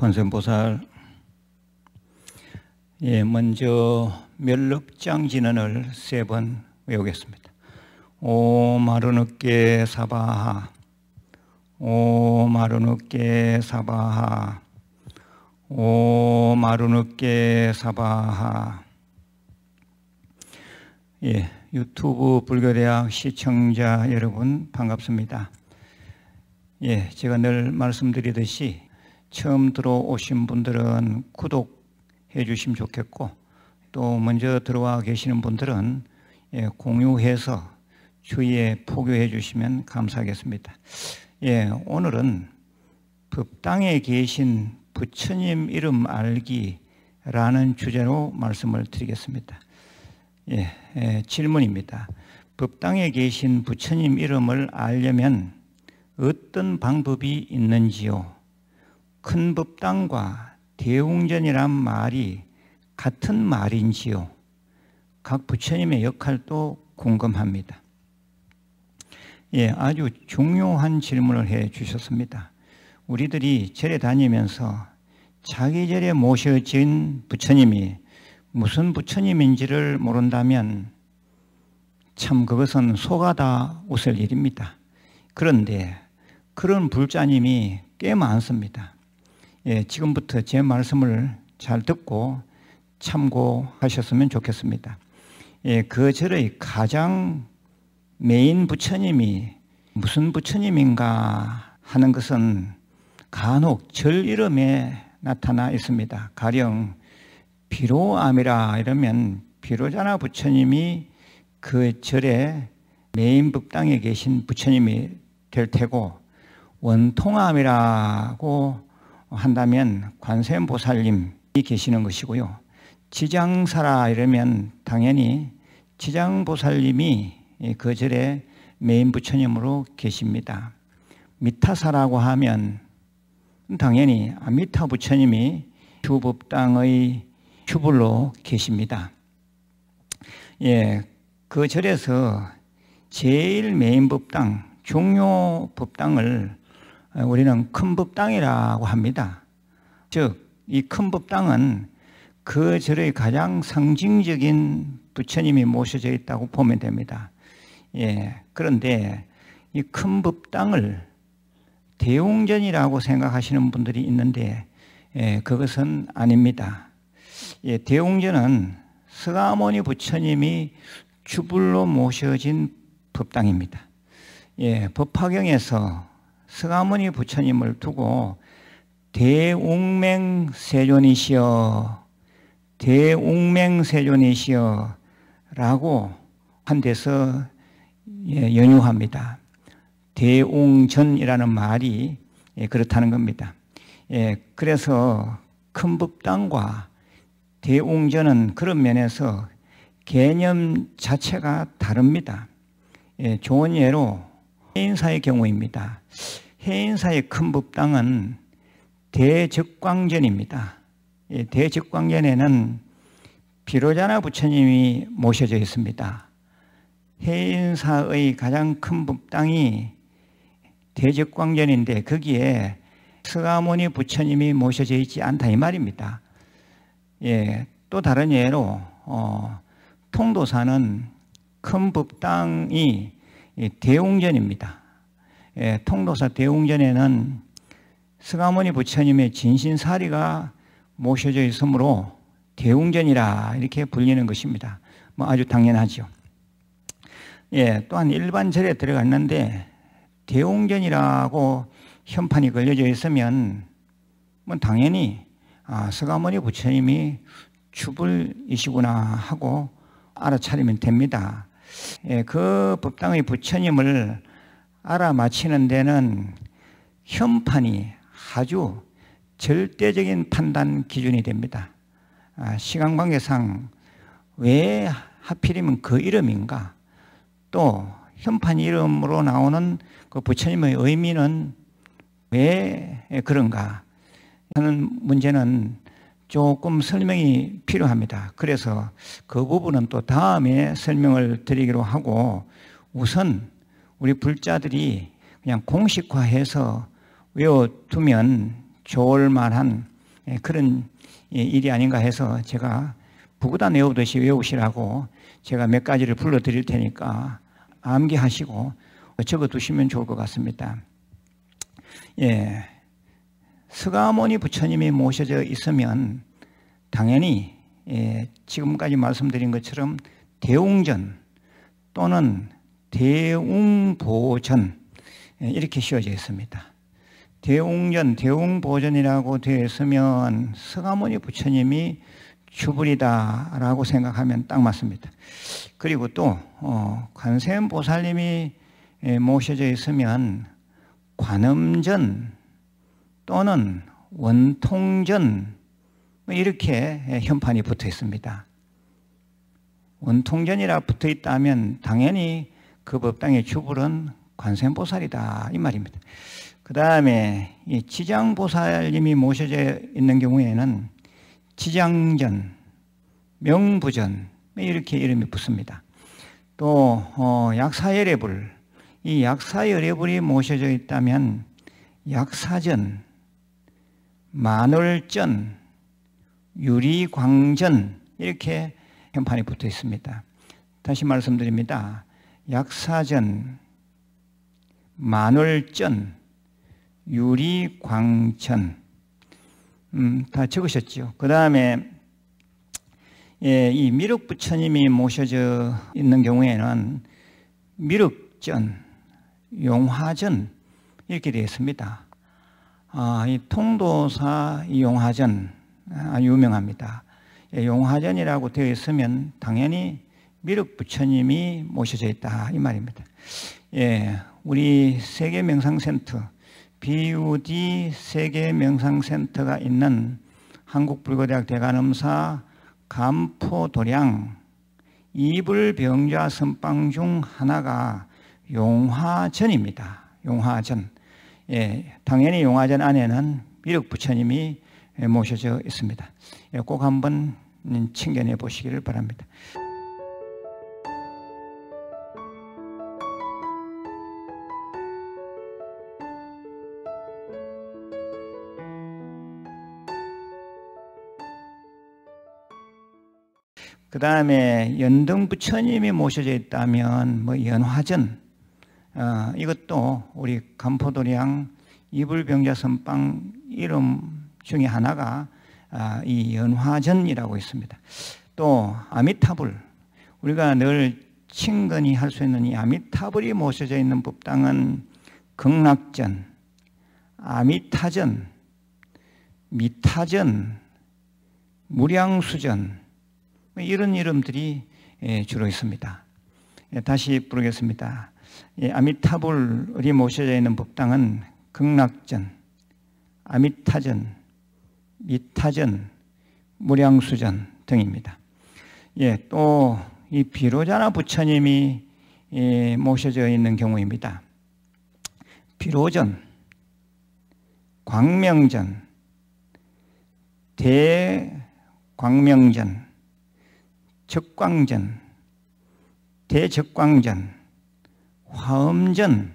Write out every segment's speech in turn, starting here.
권선보살 예, 먼저 멸륵장 진언을 세 번 외우겠습니다. 오마루늑게 사바하 오마루늑게 사바하 오마루늑게 사바하 예, 유튜브 불교대학 시청자 여러분 반갑습니다. 예, 제가 늘 말씀드리듯이 처음 들어오신 분들은 구독해 주시면 좋겠고 또 먼저 들어와 계시는 분들은 예, 공유해서 주위에 포교해 주시면 감사하겠습니다. 예, 오늘은 법당에 계신 부처님 이름 알기라는 주제로 말씀을 드리겠습니다. 예, 예, 질문입니다. 법당에 계신 부처님 이름을 알려면 어떤 방법이 있는지요? 큰 법당과 대웅전이란 말이 같은 말인지요. 각 부처님의 역할도 궁금합니다. 예, 아주 중요한 질문을 해 주셨습니다. 우리들이 절에 다니면서 자기 절에 모셔진 부처님이 무슨 부처님인지를 모른다면 참 그것은 소가 다 웃을 일입니다. 그런데 그런 불자님이 꽤 많습니다. 예, 지금부터 제 말씀을 잘 듣고 참고하셨으면 좋겠습니다. 예, 그 절의 가장 메인 부처님이 무슨 부처님인가 하는 것은 간혹 절 이름에 나타나 있습니다. 가령 비로암이라 이러면 비로자나 부처님이 그 절의 메인 법당에 계신 부처님이 될 테고 원통암이라고 한다면 관세음보살님이 계시는 것이고요. 지장사라 이러면 당연히 지장보살님이 그 절에 메인 부처님으로 계십니다. 미타사라고 하면 당연히 아미타 부처님이 휴법당의 휴불로 계십니다. 예, 그 절에서 제일 메인 법당, 종료 법당을 우리는 큰법 당이라고 합니다. 즉, 이 큰법 당은그 절의 가장 상징적인 부처님이 모셔져 있다고 보면 됩니다. 예. 그런데 이 큰법 당을 대웅전이라고 생각하시는 분들이 있는데, 예, 그것은 아닙니다. 예, 대웅전은 스가모니 부처님이 주불로 모셔진 법당입니다. 예, 법화경에서 성가모니 부처님을 두고 대웅맹 세존이시여 대웅맹 세존이시여 라고 한 데서 예, 연유합니다. 대웅전이라는 말이 예, 그렇다는 겁니다. 예, 그래서 큰 법당과 대웅전은 그런 면에서 개념 자체가 다릅니다. 좋은 예로 해인사의 경우입니다. 해인사의 큰 법당은 대적광전입니다. 예, 대적광전에는 비로자나 부처님이 모셔져 있습니다. 해인사의 가장 큰 법당이 대적광전인데 거기에 스가모니 부처님이 모셔져 있지 않다 이 말입니다. 예, 또 다른 예로 어, 통도사는 큰 법당이 대웅전입니다. 예, 통도사 대웅전에는 스가모니 부처님의 진신사리가 모셔져 있으므로 대웅전이라 이렇게 불리는 것입니다. 뭐 아주 당연하죠. 예, 또한 일반 절에 들어갔는데 대웅전이라고 현판이 걸려져 있으면 뭐 당연히 아, 서가모니 부처님이 주불이시구나 하고 알아차리면 됩니다. 예, 그 법당의 부처님을 알아맞히는 데는 현판이 아주 절대적인 판단 기준이 됩니다. 아, 시간 관계상 왜 하필이면 그 이름인가? 또 현판 이름으로 나오는 그 부처님의 의미는 왜 그런가 하는 문제는 조금 설명이 필요합니다. 그래서 그 부분은 또 다음에 설명을 드리기로 하고 우선 우리 불자들이 그냥 공식화해서 외워두면 좋을 만한 예, 그런 예, 일이 아닌가 해서 제가 부구단 외우듯이 외우시라고 제가 몇 가지를 불러드릴 테니까 암기하시고 적어두시면 좋을 것 같습니다. 예. 스가모니 부처님이 모셔져 있으면 당연히 예, 지금까지 말씀드린 것처럼 대웅전 또는 대웅보전 예, 이렇게 씌워져 있습니다. 대웅전, 대웅보전이라고 되어 있으면 스가모니 부처님이 주불이다라고 생각하면 딱 맞습니다. 그리고 또 어, 관세음보살님이 예, 모셔져 있으면 관음전 또는 원통전 뭐 이렇게 현판이 붙어 있습니다. 원통전이라 붙어 있다면 당연히 그 법당의 주불은 관세음보살이다 이 말입니다. 그 다음에 지장보살님이 모셔져 있는 경우에는 지장전, 명부전 뭐 이렇게 이름이 붙습니다. 또 어, 약사열애불, 이 약사열애불이 모셔져 있다면 약사전, 마늘전, 유리광전 이렇게 현판이 붙어 있습니다. 다시 말씀드립니다. 약사전, 마늘전, 유리광천 음, 다 적으셨죠. 그 다음에 예, 이 미륵 부처님이 모셔져 있는 경우에는 미륵전, 용화전 이렇게 되어 있습니다. 아, 이 통도사 용화전 아, 유명합니다. 예, 용화전이라고 되어 있으면 당연히 미륵 부처님이 모셔져 있다 이 말입니다. 예, 우리 세계 명상센터 BUD 세계 명상센터가 있는 한국불교대학 대관음사 감포도량 이불병자 선방 중 하나가 용화전입니다. 용화전. 예, 당연히 용화전 안에는 미륵 부처님이 모셔져 있습니다. 예, 꼭 한번 챙겨내 보시기를 바랍니다. 그 다음에 연등 부처님이 모셔져 있다면 뭐 연화전 어, 이것도 우리 간포도량 이불병자선빵 이름 중에 하나가 어, 이 연화전이라고 있습니다. 또 아미타불 우리가 늘 친근히 할 수 있는 이 아미타불이 모셔져 있는 법당은 극락전, 아미타전, 미타전, 무량수전 뭐 이런 이름들이 예, 주로 있습니다. 예, 다시 부르겠습니다. 예, 아미타불이 모셔져 있는 법당은 극락전, 아미타전, 미타전, 무량수전 등입니다. 예, 또 이 비로자나 부처님이 예, 모셔져 있는 경우입니다. 비로전, 광명전, 대광명전, 적광전, 대적광전, 화음전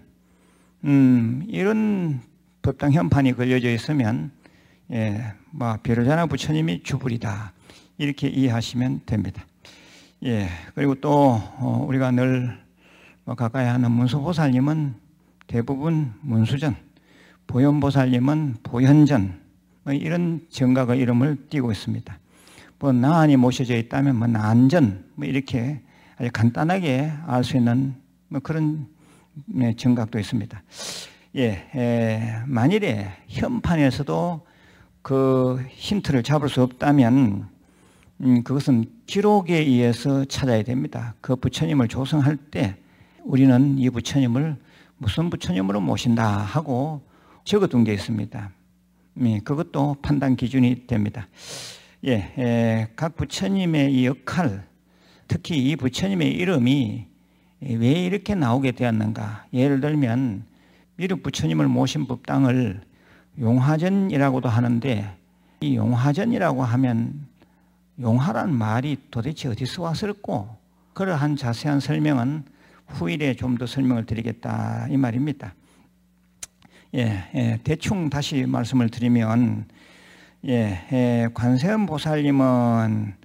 음, 이런 법당 현판이 걸려져 있으면 예, 뭐 비로자나 부처님이 주불이다 이렇게 이해하시면 됩니다. 예, 그리고 또 어, 우리가 늘뭐 가까이 하는 문수보살님은 대부분 문수전, 보현보살님은 보현전 뭐 이런 정각의 이름을 띠고 있습니다. 뭐 나한이 모셔져 있다면 뭐 난전 뭐 이렇게 아주 간단하게 알 수 있는 뭐 그런 네, 정각도 있습니다. 예, 에, 만일에 현판에서도 그 힌트를 잡을 수 없다면 음, 그것은 기록에 의해서 찾아야 됩니다. 그 부처님을 조성할 때 우리는 이 부처님을 무슨 부처님으로 모신다 하고 적어둔 게 있습니다. 예, 그것도 판단 기준이 됩니다. 예, 에, 각 부처님의 역할, 특히 이 부처님의 이름이 왜 이렇게 나오게 되었는가? 예를 들면 미륵 부처님을 모신 법당을 용화전이라고도 하는데 이 용화전이라고 하면 용화란 말이 도대체 어디서 왔을까? 그러한 자세한 설명은 후일에 좀 더 설명을 드리겠다 이 말입니다. 예, 예 대충 다시 말씀을 드리면 예, 예 관세음 보살님은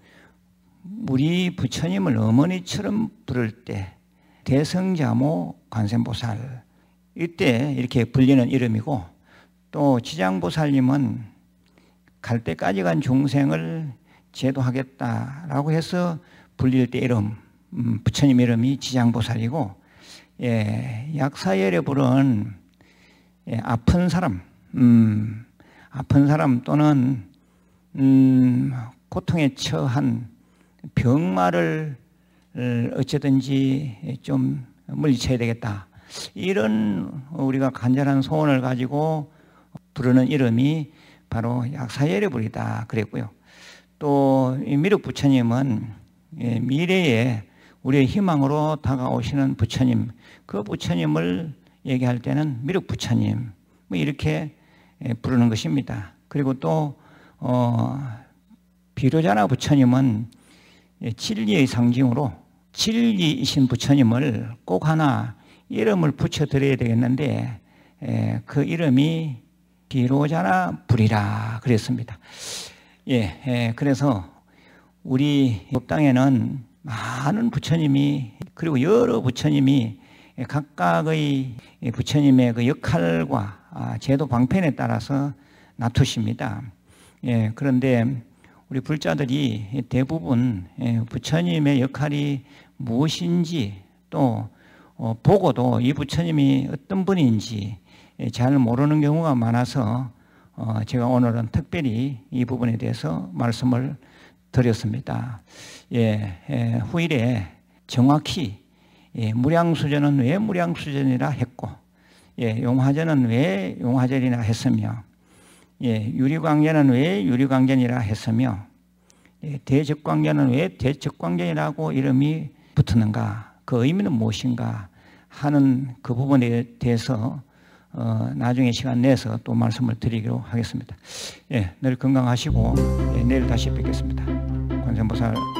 우리 부처님을 어머니처럼 부를 때 대성자모 관세음보살 이때 이렇게 불리는 이름이고 또 지장보살님은 갈 때까지 간 중생을 제도하겠다라고 해서 불릴 때 이름 음, 부처님 이름이 지장보살이고 예, 약사열에 부른 예, 아픈 사람 음, 아픈 사람 또는 음, 고통에 처한 병마를 어, 어쨌든지 좀 물리쳐야 되겠다. 이런 우리가 간절한 소원을 가지고 부르는 이름이 바로 약사예를 부리다 그랬고요. 또 미륵 부처님은 예, 미래에 우리의 희망으로 다가오시는 부처님, 그 부처님을 얘기할 때는 미륵 부처님 뭐 이렇게 예, 부르는 것입니다. 그리고 또 어, 비로자나 부처님은 예, 진리의 상징으로 진리이신 부처님을 꼭 하나 이름을 붙여드려야 되겠는데 예, 그 이름이 기로자나 불이라 그랬습니다. 예, 예 그래서 우리 법당에는 많은 부처님이 그리고 여러 부처님이 각각의 부처님의 그 역할과 아, 제도 방편에 따라서 나투십니다. 예, 그런데 우리 불자들이 대부분 예, 부처님의 역할이 무엇인지 또 어, 보고도 이 부처님이 어떤 분인지 예, 잘 모르는 경우가 많아서 어, 제가 오늘은 특별히 이 부분에 대해서 말씀을 드렸습니다. 예, 예, 후일에 정확히 예, 무량수전은 왜 무량수전이라 했고 예, 용화전은 왜 용화전이라 했으며 예, 유리광전은 왜 유리광전이라 했으며 예, 대적광전은 왜 대적광전이라고 이름이 붙었는가 그 의미는 무엇인가 하는 그 부분에 대해서 어, 나중에 시간 내서 또 말씀을 드리기로 하겠습니다. 예, 늘 건강하시고 예, 내일 다시 뵙겠습니다. 관세음보살